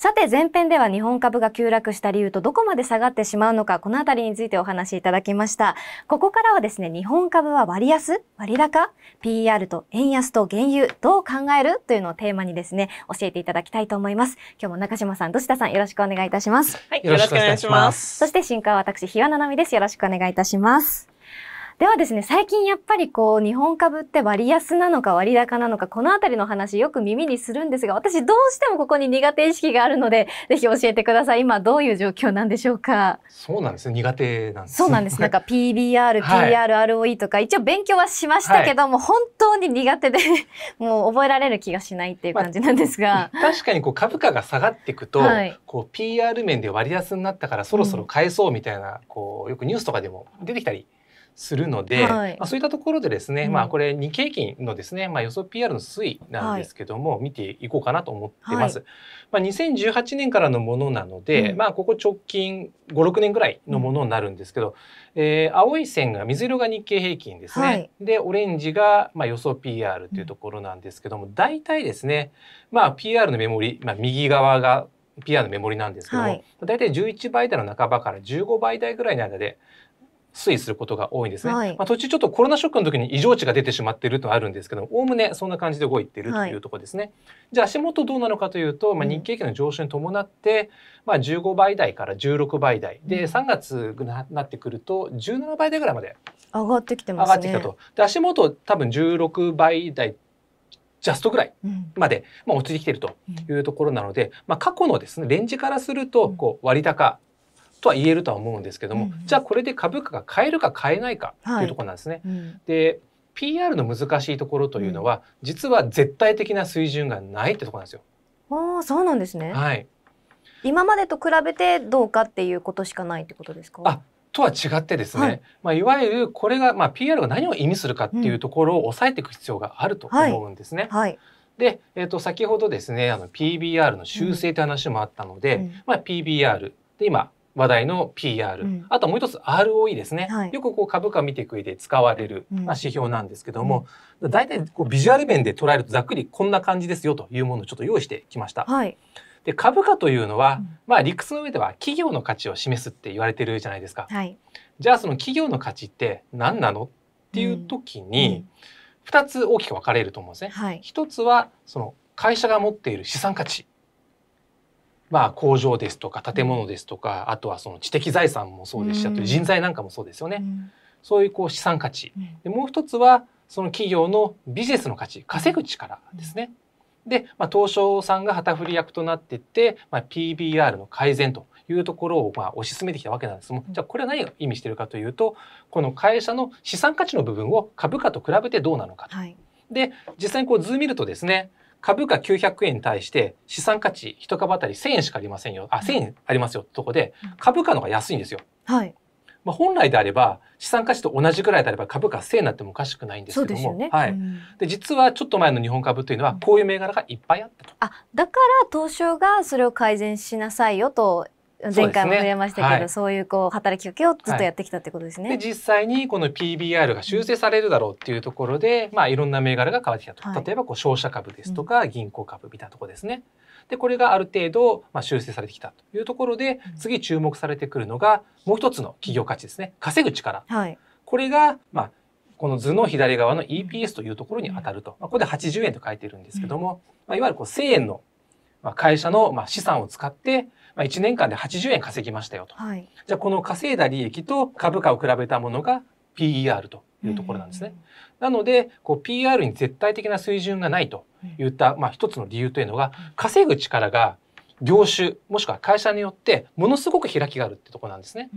さて前編では日本株が急落した理由とどこまで下がってしまうのかこのあたりについてお話しいただきましたここからはですね日本株は割安割高 PR と円安と原油どう考えるというのをテーマにですね教えていただきたいと思います今日も中島さん土下さんよろしくお願いいたしますはいよろしくお願いしますそして進化は私日和奈々美ですよろしくお願いいたしますではですね、最近やっぱりこう、日本株って割安なのか割高なのか、このあたりの話よく耳にするんですが、私どうしてもここに苦手意識があるので、ぜひ教えてください。今どういう状況なんでしょうか。そうなんです苦手なんです。そうなんです。なんか PBR、PR、ROE とか、一応勉強はしましたけども、本当に苦手で もう覚えられる気がしないっていう感じなんですが。まあ、確かにこう株価が下がっていくと、はい、こう PR 面で割安になったからそろそろ買えそうみたいな、うん、こうよくニュースとかでも出てきたり。するので、はい、まあ、そういったところでですね、うん、まあ、これ日経平均のですね、まあ、予想 PR の推移なんですけども、はい、見ていこうかなと思ってます。はい、まあ、2018年からのものなので、うん、まあ、ここ直近56年ぐらいのものになるんですけど、うん、えー、青い線が水色が日経平均ですね、でオレンジが、まあ、予想 PR というところなんですけども、大体ですね、まあ、PR のメモリ、まあ、右側が PR のメモリなんですけども、はい、大体11倍台の半ばから15倍台ぐらいの間で推移することが多いんですね。はい、まあ、途中ちょっとコロナショックの時に異常値が出てしまっているとあるんですけどおおむねそんな感じで動いているというところですね。はい、じゃあ足元どうなのかというと、まあ、日経平均の上昇に伴って、まあ、15倍台から16倍台で3月になってくると17倍台ぐらいまで上がってきてます、ね、上がってきたと。で足元多分16倍台ジャストぐらいまで、まあ、落ちてきているというところなので、まあ、過去のですねレンジからするとこう割高とは言えるとは思うんですけども、うん、じゃあこれで株価が買えるか買えないかというとこなんですね。はいうん、で PR の難しいところというのは、実は絶対的な水準がないってとこなんですよ。ああそうなんですね。はい。今までと比べてどうかっていうことしかないってことですか。とは違ってですね、はいまあ、いわゆるこれが、まあ、PR が何を意味するかっていうところを抑えていく必要があると思うんですね。はいはいで、えー、と先ほどですねあの PBR の修正って話もあったので、うん、まあ、PBR で今話題の PR、うん、あともう一つ ROE ですね、はい、よくこう株価見てくれて使われる、まあ、指標なんですけども、うん、たいこうビジュアル面で捉えるとざっくりこんな感じですよというものをちょっと用意してきました。はい、で株価というのは、まあ、理屈の上では企業の価値を示すって言われてるじゃないですか。はい、じゃあその企業の価値って何なのっていう時に、2つ大きく分かれると思うんですね。はい、つはその会社が持っている資産価値、まあ、工場ですとか建物ですとか、あとはその知的財産もそうですし、あと人材なんかもそうですよね。そういうこう資産価値、でもう一つはその企業のビジネスの価値稼ぐ力ですね。で、まあ、東証さんが旗振り役となってって、まあ、PBR の改善というところをまあ推し進めてきたわけなんですも、じゃあこれは何が意味しているかというとこの会社の資産価値の部分を株価と比べてどうなのかと。はい、で実際にこう図見るとですね株価900円に対して資産価値1株当たり1000円しかありませんよあ1000円ありますよってとこで株価の方が安いんですよ。はい、まあ、本来であれば資産価値と同じぐらいであれば株価1000円になってもおかしくないんですけども、ね、はい、うん、で実はちょっと前の日本株というのはこういう銘柄がいっぱいあったと。あだから東証がそれを改善しなさいよと前回も触れましたけど、そう、ねはい、そういうこう働きかけをずっとやってきたってことですね。はい、実際にこの PBR が修正されるだろうっていうところで、まあいろんな銘柄が変わってきたと、はい、例えばこう商社株ですとか銀行株みたいなところですね。でこれがある程度まあ修正されてきたというところで、次注目されてくるのがもう一つの企業価値ですね稼ぐ力。はい、これがまあこの図の左側の EPS というところに当たると、まあ、ここで80円と書いてるんですけども、まあ、いわゆるこう1000円の会社のまあ資産を使ってまあ、1年間で80円稼ぎましたよと。はい、じゃあこの稼いだ利益と株価を比べたものが PER というところなんですね。なので、こう PR に絶対的な水準がないといった、まあ一つの理由というのが、稼ぐ力が業種、もしくは会社によってものすごく開きがあるってとこなんですね。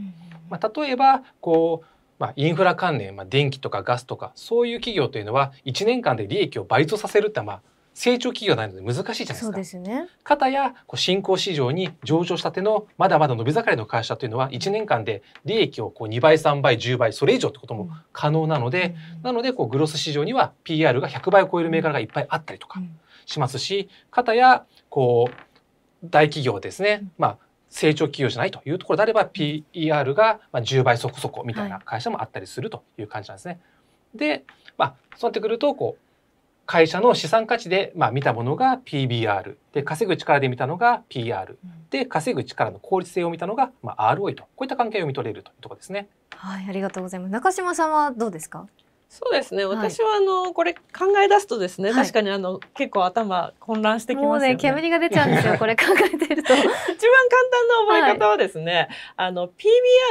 まあ、例えば、こう、まあ、インフラ関連、まあ、電気とかガスとか、そういう企業というのは1年間で利益を倍増させるってまあ成長企業ないので難しいじゃないですか。ですね。かたやこう新興市場に上場したてのまだまだ伸び盛りの会社というのは1年間で利益をこう2倍3倍10倍それ以上ってことも可能なので、うん、なのでこうグロス市場には PR が100倍を超える銘柄がいっぱいあったりとかしますし、かたやこう大企業ですね、まあ成長企業じゃないというところであれば PR が10倍そこそこみたいな会社もあったりするという感じなんですね。はい、で、まあ、そうなってくるとこう会社の資産価値で、まあ、見たものが PBR で稼ぐ力で見たのが PR で稼ぐ力の効率性を見たのが、まあ、ROE とこういった関係をみ取れるというところですね。はい、ありがとうございます。中島さんはどうですかそうですね。私はあの、はい、これ考え出すとですね、確かにあの、はい、結構頭混乱してきます、ね、ね。煙が出ちゃうんですよ。これ考えてると。一番簡単な覚え方はですね、はい、あの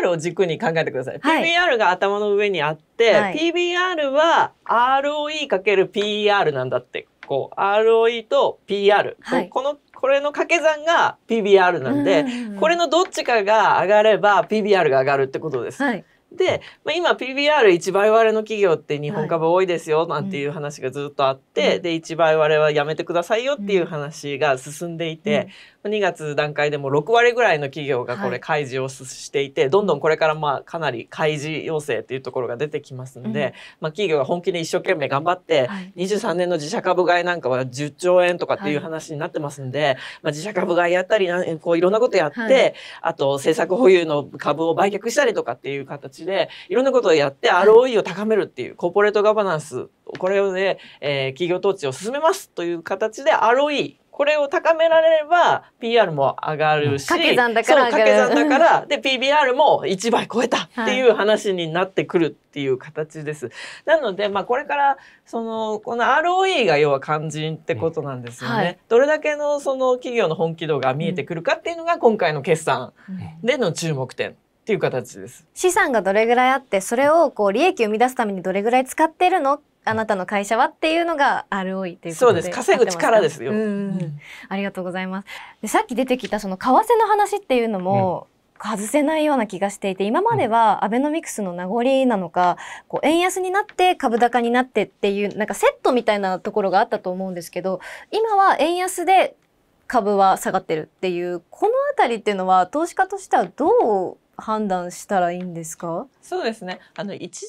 PBR を軸に考えてください。PBR が頭の上にあって、PBR は ROE かける PR なんだって。こう ROE と PR、このこれの掛け算が PBR なんで、これのどっちかが上がれば PBR が上がるってことです。はいで、まあ、今 p b r 一倍割れの企業って日本株多いですよなんていう話がずっとあって、はいうん、で一倍割れはやめてくださいよっていう話が進んでいて、2月段階でも6割ぐらいの企業がこれ開示をしていて、はい、どんどんこれからまあかなり開示要請っていうところが出てきますんで、うん、まあ、企業が本気で一生懸命頑張って、はい、23年の自社株買いなんかは10兆円とかっていう話になってますんで、はい、まあ、自社株買いやったりこういろんなことやって、はい、あと政策保有の株を売却したりとかっていう形でいろんなことをやって ROE を高めるっていうコーポレートガバナンスこれをね、えー、企業統治を進めますという形で ROE これを高められれば PR も上がるし、掛け算だから掛け算だからで PBR も1倍超えた っていう話になってくるっていう形です。はい、なので、まあ、これからそのこの ROE が要は肝心ってことなんですよね。はい、どれだけのその企業の本気度が見えてくるかっていうのが今回の決算での注目点。っていう形です資産がどれぐらいあってそれをこう利益を生み出すためにどれぐらい使ってるのっあなたの会社はっていうのが ROE というそうです稼ぐ力ですよ、うん、ありがとうございますでさっき出てきたその為替の話っていうのも、外せないような気がしていて今まではアベノミクスの名残なのか、こう円安になって株高になってっていうなんかセットみたいなところがあったと思うんですけど今は円安で株は下がってるっていうこの辺りっていうのは投資家としてはどう判断したらいいんですかそうですねあの一時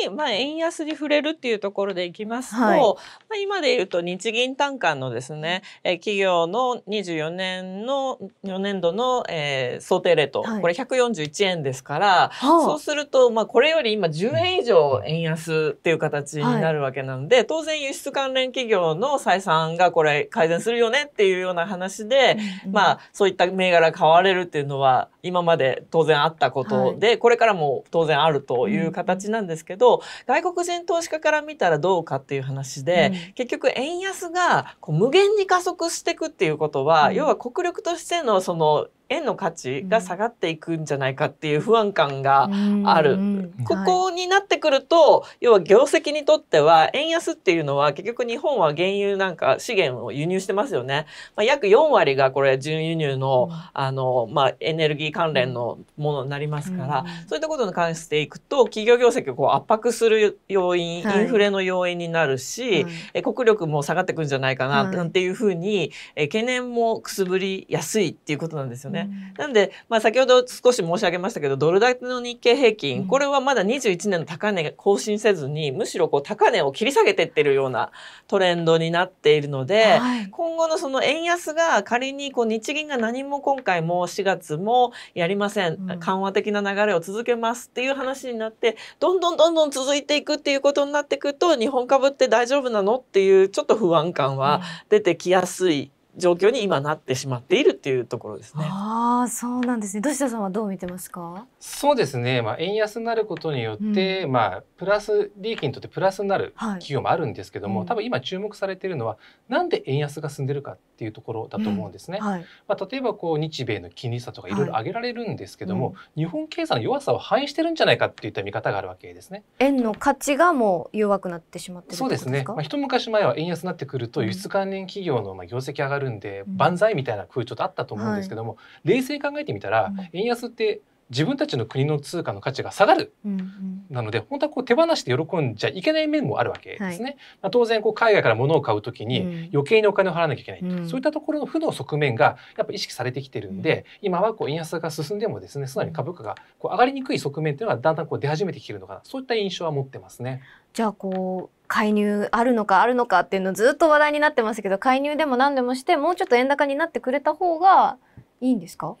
的に、まあ、円安に触れるっていうところでいきますと、はい、まあ、今でいうと日銀短観のですね、え企業の24年の4年度の、えー、想定レート、はい、これ141円ですから、はあ、そうすると、まあ、これより今10円以上円安っていう形になるわけなので、はい、当然輸出関連企業の採算がこれ改善するよねっていうような話で、うん、まあそういった銘柄買われるっていうのは今まで当然あったことで、はい、これからも当然あるという形なんですけど、うん、外国人投資家から見たらどうかっていう話で、うん、結局円安がこう無限に加速していくっていうことは、要は国力としてのその円の価値が下がっていくんじゃないかっていう不安感がある。ここになってくると、要は業績にとっては円安っていうのは結局日本は原油なんか資源を輸入してますよね。まあ、約4割がこれ純輸入の,、あのまあ、エネルギー関連のものになりますから、そういったことに関していくと企業業績をこう圧迫する要因、インフレの要因になるし、はい、国力も下がってくんじゃないかななんていうふうに、え懸念もくすぶりやすいっていうことなんですよね。ね。なんで、まあ、先ほど少し申し上げましたけどドル建ての日経平均これはまだ21年の高値更新せずにむしろこう高値を切り下げていってるようなトレンドになっているので、はい、今後のその円安が仮にこう日銀が何も今回も4月もやりません、緩和的な流れを続けますっていう話になってどんどんどんどん続いていくっていうことになってくると日本株って大丈夫なのっていうちょっと不安感は出てきやすい。うん状況に今なってしまっているっていうところですね。ああ、そうなんですね。土下さんはどう見てますか。そうですね。まあ円安になることによって、うん、まあプラス利益にとってプラスになる企業もあるんですけども、はい、多分今注目されているのはなんで円安が進んでるかっていうところだと思うんですね。うんはい、まあ例えばこう日米の金利差とかいろいろ上げられるんですけども、はいうん、日本経済の弱さを反映してるんじゃないかっていった見方があるわけですね。円の価値がもう弱くなってしまってそうですね。まあ一昔前は円安になってくると輸出関連企業のまあ業績上がるるんで、万歳みたいな空調とあったと思うんですけども、冷静に考えてみたら、円安って自分たちの国の通貨の価値が下がる、うんうん、なので本当はこう手放して喜んじゃいけない面もあるわけですね、はい、まあ、当然こう海外から物を買う時に余計にお金を払わなきゃいけない、うん、そういったところの負の側面がやっぱ意識されてきてるんで、うん、今はこう円安が進んでもですね素直に株価がこう上がりにくい側面っていうのはだんだんこう出始めてきてるのかなそういった印象は持ってますね。じゃあこう介入あるのかあるのかっていうのずっと話題になってますけど介入でも何でもしてもうちょっと円高になってくれた方がいいんですか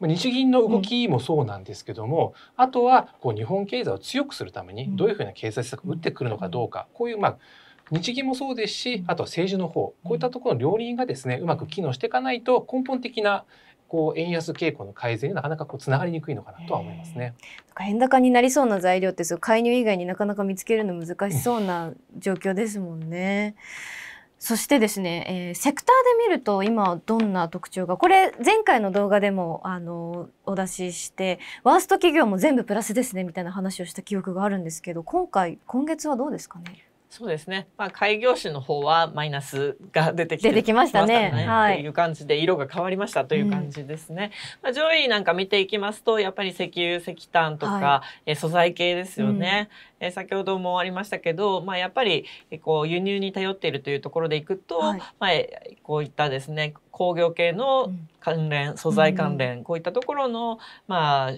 日銀の動きもそうなんですけども、うん、あとはこう日本経済を強くするためにどういうふうな経済政策を打ってくるのかどうか、こういうまあ日銀もそうですしあとは政治の方こういったところの両輪がですねうまく機能していかないと根本的なこう円安傾向の改善になかなかこうつながりにくいのかなとは思いますね。円高になりそうな材料ってそ介入以外になかなか見つけるの難しそうな状況ですもんね。そしてですね、えー、セクターで見ると今どんな特徴がこれ前回の動画でもあのお出ししてワースト企業も全部プラスですねみたいな話をした記憶があるんですけど今回今月はどうですかねそうですね。まあ開業種の方はマイナスが出てきて、ね、出てきましたね。はい。という感じで色が変わりましたという感じですね。うん、まあ上位なんか見ていきますとやっぱり石油石炭とか、はい、え素材系ですよね。うん、え先ほどもありましたけど、まあやっぱりこう輸入に頼っているというところでいくと、はい、まあこういったですね工業系の関連、うん、素材関連、こういったところのまあ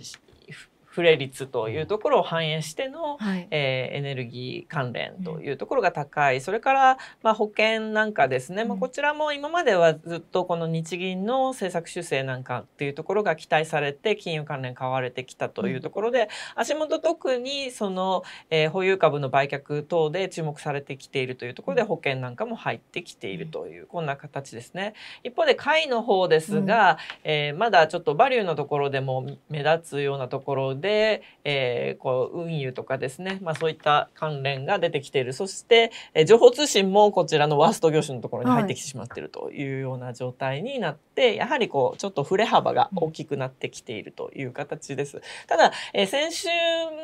フレ率というところを反映しての、はい、えー、エネルギー関連というところが高い、それから、まあ、保険なんかですね、まあ、こちらも今まではずっとこの日銀の政策修正なんかというところが期待されて金融関連買われてきたというところで、うん、足元特にその、えー、保有株の売却等で注目されてきているというところで保険なんかも入ってきているという、こんな形ですね。一方で会の方ですが、うん、えー、まだちょっとバリューのところでも目立つようなところで、えー、こう運輸とかですね、まあ、そういった関連が出てきているそして、えー、情報通信もこちらのワースト業種のところに入ってきてしまっているというような状態になって、はい、やはりこうちょっと振れ幅が大きくなってきているという形です。ただ、えー、先週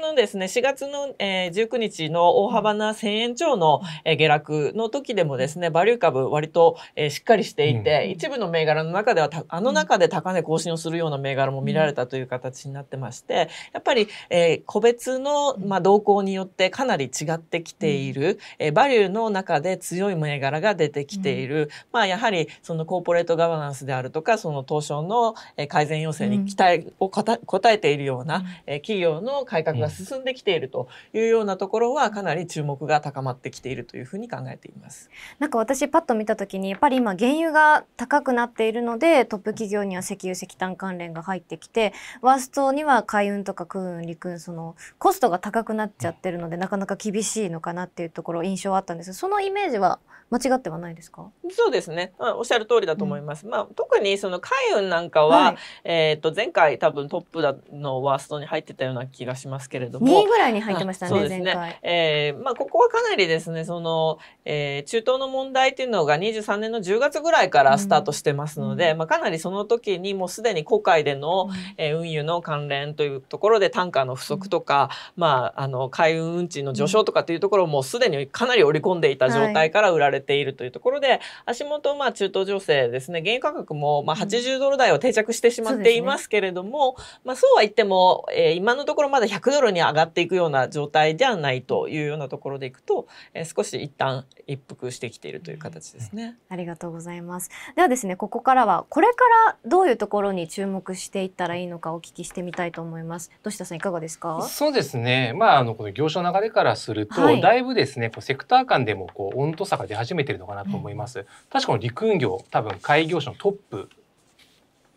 のですね4月の、えー、19日の大幅な1000円超の、えー、下落の時でもですねバリュー株割と、えー、しっかりしていて、うん、一部の銘柄の中ではあの中で高値更新をするような銘柄も見られたという形になってまして、やっぱり、えー、個別の、まあ、動向によってかなり違ってきている、えー、バリューの中で強い銘柄が出てきている、まあ、やはりそのコーポレートガバナンスであるとかその東証の改善要請に期待を応えているような、え企業の改革が進んできているというようなところはかなり注目が高まってきているというふうに考えています。なんか私パッと見た時にやっぱり今原油が高くなっているのでトップ企業には石油石炭関連が入ってきてワーストには海運とかクーンリクーンそのコストが高くなっちゃってるので、なかなか厳しいのかなっていうところ印象あったんですそのイメージは間違ってはないですかそうですねまあ、おっしゃる通りだと思います、うん、まあ、特にその海運なんかは、はい、えっと前回多分トップだのワーストに入ってたような気がしますけれども2位ぐらいに入ってましたねそうでえーまあ、ここはかなりですねその、えー、中東の問題っていうのが23年の10月ぐらいからスタートしてますので、うん、まあ、かなりその時にもうすでに航海での、えー、運輸の関連というところところで単価の不足とか、うん、まあ、あの海運運賃の上昇とかっていうところもすでにかなり織り込んでいた状態から売られているというところで、はい、足元、まあ、中東情勢ですね原油価格も、まあ、80ドル台を定着してしまっていますけれども、うんね、まあ、そうは言っても、えー、今のところまだ100ドルに上がっていくような状態ではないというようなところでいくと、えー、少し一旦一服してきているという形ですね。うん、ありがとうございますではですねここからはこれからどういうところに注目していったらいいのかお聞きしてみたいと思います。どうしたさんいかがですかそうですね、まあ、あのこの業種の流れからすると、はい、だいぶですねこうセクター間でもこう温度差が出始めてるのかなと思います。うん、確か陸運業多分開業種のトップ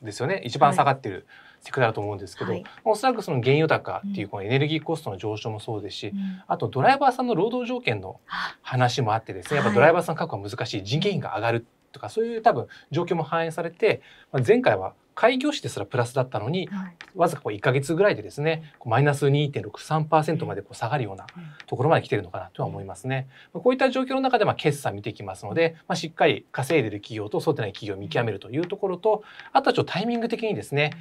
ですよね一番下がってる、はいセクターだと思うんですけど、はい、おそらくその原油高っていうこのエネルギーコストの上昇もそうですし、うん、あとドライバーさんの労働条件の話もあってですねやっぱドライバーさん確保は難しい人件費が上がるとかそういう多分状況も反映されて、まあ、前回は開業しですらプラスだったのに、はい、わずかこう1か月ぐらいでですねマイナス2.63%までこう下がるようなところまで来てるのかなとは思いますね。まこういった状況の中でまあ決算見ていきますので、まあ、しっかり稼いでる企業とそうでない企業を見極めるというところとあとはちょっとタイミング的にですね、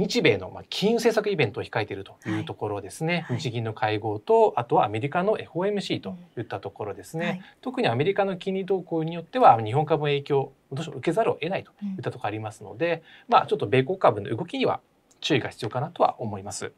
日米の金融政策イベントを控えているというところですね、はい、日銀の会合とあとはアメリカの FOMC といったところですね、はい、特にアメリカの金利動向によっては日本株の影響どうしても受けざるを得ないといったところありますので、うん、まあちょっと米国株の動きには注意が必要かなとは思います。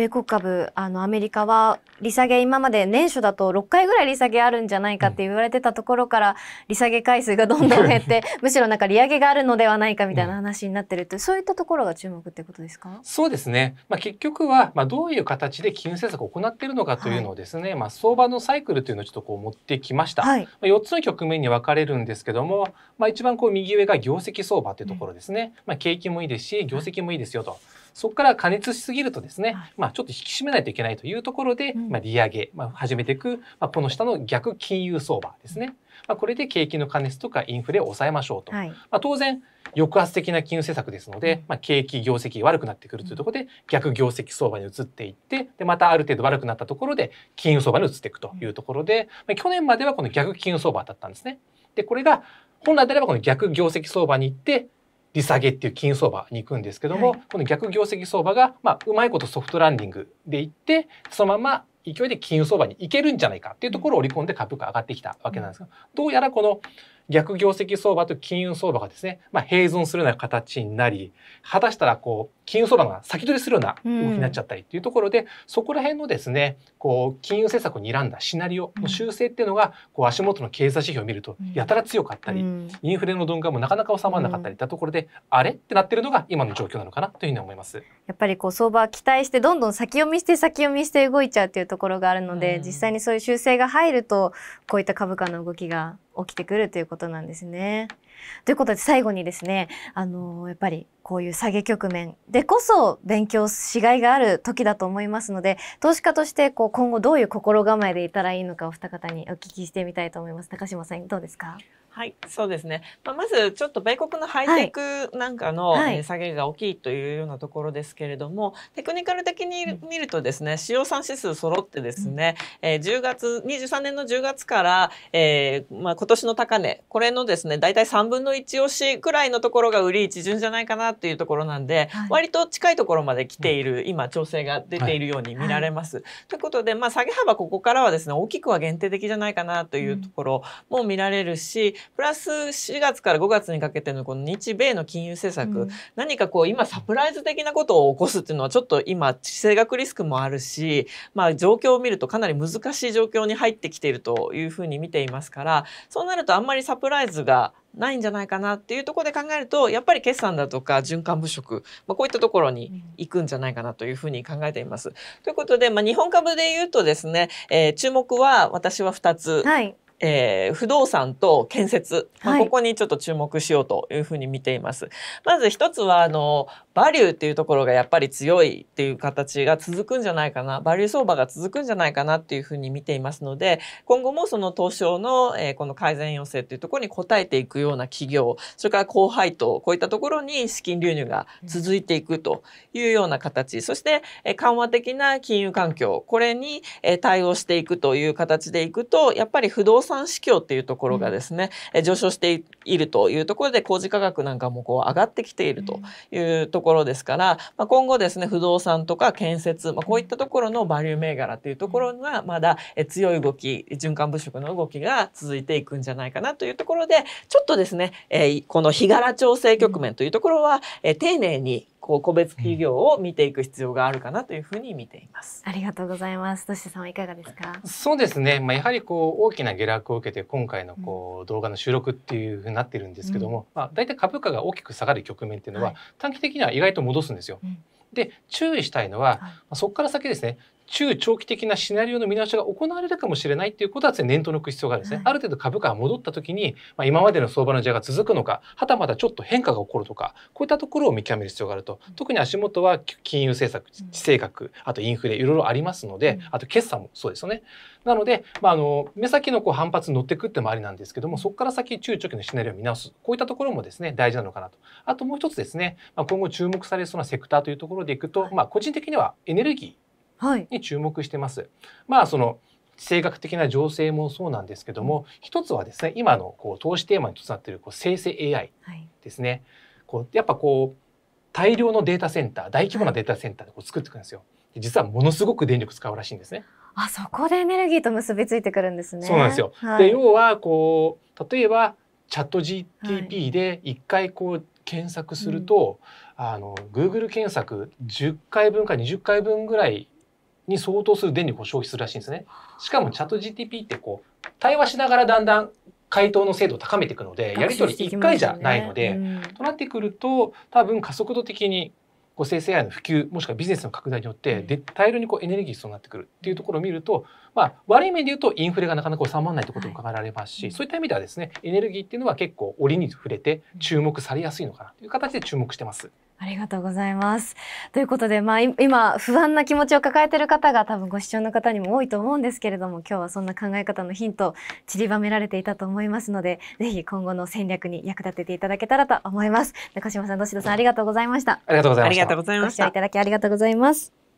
米国株あのアメリカは利下げ今まで年初だと6回ぐらい利下げあるんじゃないかって言われてたところから、利下げ回数がどんどん減って むしろなんか利上げがあるのではないかみたいな話になってるってそういったところが注目ってことですかそうですね、まあ、結局は、まあ、どういう形で金融政策を行っているのかというのをですね、はい、まあ、相場のサイクルというのをちょっとこう持ってきました、はい、まあ、4つの局面に分かれるんですけども、まあ、一番こう右上が業績相場というところですね、うん、まあ、景気もいいですし業績もいいですよと。はいそこから加熱しすぎるとですね、はい、まあ、ちょっと引き締めないといけないというところで、まあ、利上げ、まあ、始めていく、まあ、この下の逆金融相場ですね、まあ、これで景気の過熱とかインフレを抑えましょうと、はい、まあ、当然抑圧的な金融政策ですので、まあ、景気業績が悪くなってくるというところで逆業績相場に移っていってでまたある程度悪くなったところで金融相場に移っていくというところで、まあ、去年まではこの逆金融相場だったんですね。でこれが本来であればこの逆業績相場に行って利下げっていう金相場に行くんですけども、はい、この逆業績相場が、まあ、うまいことソフトランディングで行ってそのまま勢いで金融相場に行けるんじゃないかっていうところを織り込んで株価上がってきたわけなんですが、どうやらこの逆業績相場と金融相場がですね、まあ、併存するような形になり、果たしたらこう、金融相場が先取りするような動きになっちゃったりっていうところで、うん、そこら辺のですねこう金融政策を睨んだシナリオの修正っていうのが、こう足元の経済指標を見るとやたら強かったり、うん、インフレの鈍化もなかなか収まらなかったりったところで、あれってなってるのが今の状況なのかなというふうに思います。やっぱりこう相場は期待してどんどん先読みして先読みして動いちゃうっていうところがあるので、実際にそういう修正が入るとこういった株価の動きが起きてくるということなんですね。ということで最後にですね、あのー、やっぱりこういう下げ局面でこそ勉強しがいがある時だと思いますので、投資家としてこう今後どういう心構えでいたらいいのかお二方にお聞きしてみたいと思います。高島さん、どうですかはい、そうですね。まあ、まずちょっと米国のハイテクなんかの、は下げが大きいというようなところですけれども、テクニカル的に見るとですね、使用産指数揃ってですね、うん、えー、10月23年の10月から、えー、まあ今年の高値これのですね、大体3分の1押しくらいのところが売り一巡じゃないかなというところなんで、はい、割と近いところまで来ている、今調整が出ているように見られます。はい、ということで、まあ下げ幅ここからはですね、大きくは限定的じゃないかなというところも見られるし。プラス4月から5月にかけてのこの日米の金融政策、うん、何かこう今サプライズ的なことを起こすっていうのはちょっと今地政学リスクもあるし、まあ、状況を見るとかなり難しい状況に入ってきているというふうに見ていますからそうなるとあんまりサプライズがないんじゃないかなっていうところで考えるとやっぱり決算だとか循環物色、まあ、こういったところに行くんじゃないかなというふうに考えています。ということで、まあ、日本株でいうとですね、えー、注目は私は2つ、はい、えー、不動産と建設、まあ、ここにちょっと注目しようというふうに見ています。はい、まず一つはあのバリューっていうところがやっぱり強いっていう形が続くんじゃないかなバリュー相場が続くんじゃないかなっていうふうに見ていますので今後もその東証の、えー、この改善要請っていうところに応えていくような企業それから高配当こういったところに資金流入が続いていくというような形、うん、そして、えー、緩和的な金融環境これに、えー、対応していくという形でいくとやっぱり不動産産市況っていうところがですね、うん、上昇しているというところで工事価格なんかもこう上がってきているというところですから、まあ、今後ですね不動産とか建設、まあ、こういったところのバリュー銘柄っていうところがまだ強い動き循環物色の動きが続いていくんじゃないかなというところでちょっとですね、えこの日柄調整局面というところは、え丁寧にこう個別企業を見ていく必要があるかなというふうに見ています。ありがとうございます。としさんはいかがですか。そうですね。まあやはりこう大きな下落を受けて今回のこう動画の収録っていうふうになってるんですけども、うん、まあだいたい株価が大きく下がる局面っていうのは短期的には意外と戻すんですよ。はい、で注意したいのは、はい、まあ、そこから先ですね中長期的なシナリオの見直しが行われるかもしれないということは念頭に置く必要があるんですね。ある程度株価が戻った時に、まあ、今までの相場の時代が続くのか、はたまたちょっと変化が起こるとか、こういったところを見極める必要があると。特に足元は金融政策、地政学、あとインフレ、いろいろありますので、あと決算もそうですよね。なので、まあ、あの、目先のこう反発に乗ってくってもありなんですけども、そこから先中長期のシナリオを見直す。こういったところもですね、大事なのかなと。あともう一つですね、まあ、今後注目されそうなセクターというところでいくと、まあ、個人的にはエネルギー、に注目してます。はい、まあその性格的な情勢もそうなんですけども、一つはですね今のこう投資テーマにとなっているこう生成 AI ですね、はい、こうやっぱこう大量のデータセンター大規模なデータセンターでこう作っていくんですよ。実はものすごく電力使うらしいんですね。あそこでエネルギーと結びついてくるんですね。そうなんですよ。はい、で要はこう例えばチャット GTP で一回こう検索すると、はいうん、あの Google 検索10回分か20回分ぐらいに相当する電力を消費するらしいんですね。しかもチャット GTP ってこう対話しながらだんだん回答の精度を高めていくので、やり取り1回じゃないので、ねうん、となってくると多分加速度的にこう生成 AI の普及もしくはビジネスの拡大によってで大量にこうエネルギー必要になってくるっていうところを見るとまあ、悪い面で言うとインフレがなかなか収まらないということも考えられますし、はい、そういった意味ではですねエネルギーっていうのは結構折に触れて注目されやすいのかなという形で注目してます。ありがとうございます。ということで、まあ、今、不安な気持ちを抱えている方が多分ご視聴の方にも多いと思うんですけれども、今日はそんな考え方のヒント、散りばめられていたと思いますので、ぜひ今後の戦略に役立てていただけたらと思います。中島さん、どしどさん、ありがとうございました。ありがとうございました。ありがとうございました。ご視聴いただきありがとうございます。